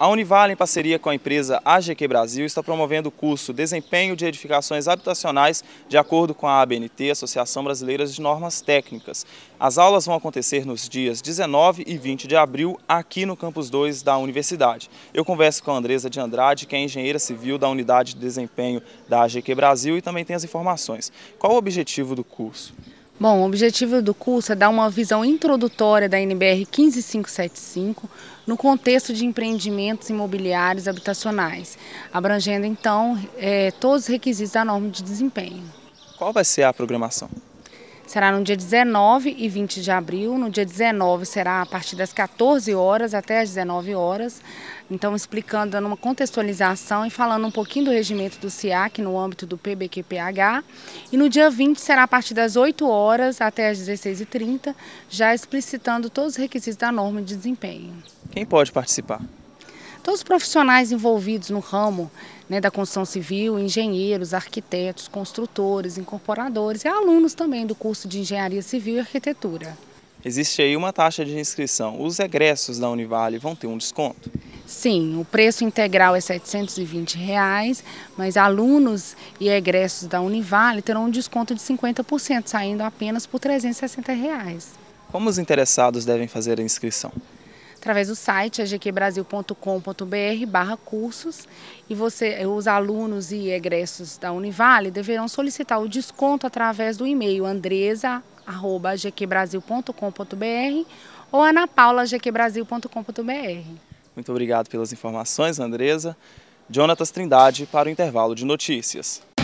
A Univale, em parceria com a empresa AGQ Brasil, está promovendo o curso Desempenho de Edificações Habitacionais de acordo com a ABNT, Associação Brasileira de Normas Técnicas. As aulas vão acontecer nos dias 19 e 20 de abril aqui no Campus 2 da Universidade. Eu converso com a Andresa de Andrade, que é engenheira civil da Unidade de Desempenho da AGQ Brasil e também tem as informações. Qual o objetivo do curso? Bom, o objetivo do curso é dar uma visão introdutória da NBR 15575 no contexto de empreendimentos imobiliários habitacionais, abrangendo então eh, todos os requisitos da norma de desempenho. Qual vai ser a programação? será no dia 19 e 20 de abril. No dia 19 será a partir das 14 horas até as 19 horas. Então, explicando, dando uma contextualização e falando um pouquinho do regimento do SIAC no âmbito do PBQPH. E no dia 20 será a partir das 8 horas até as 16h30, já explicitando todos os requisitos da norma de desempenho. Quem pode participar? todos então, os profissionais envolvidos no ramo né, da construção civil, engenheiros, arquitetos, construtores, incorporadores e alunos também do curso de Engenharia Civil e Arquitetura. Existe aí uma taxa de inscrição. Os egressos da Univale vão ter um desconto? Sim, o preço integral é R$ 720, reais, mas alunos e egressos da Univale terão um desconto de 50%, saindo apenas por R$ 360. Reais. Como os interessados devem fazer a inscrição? através do site agqbrasil.com.br barra cursos e você, os alunos e egressos da Univale deverão solicitar o desconto através do e-mail andresa.agqbrasil.com.br ou anapaula.gqbrasil.com.br. Muito obrigado pelas informações, Andresa. Jonatas Trindade para o intervalo de notícias.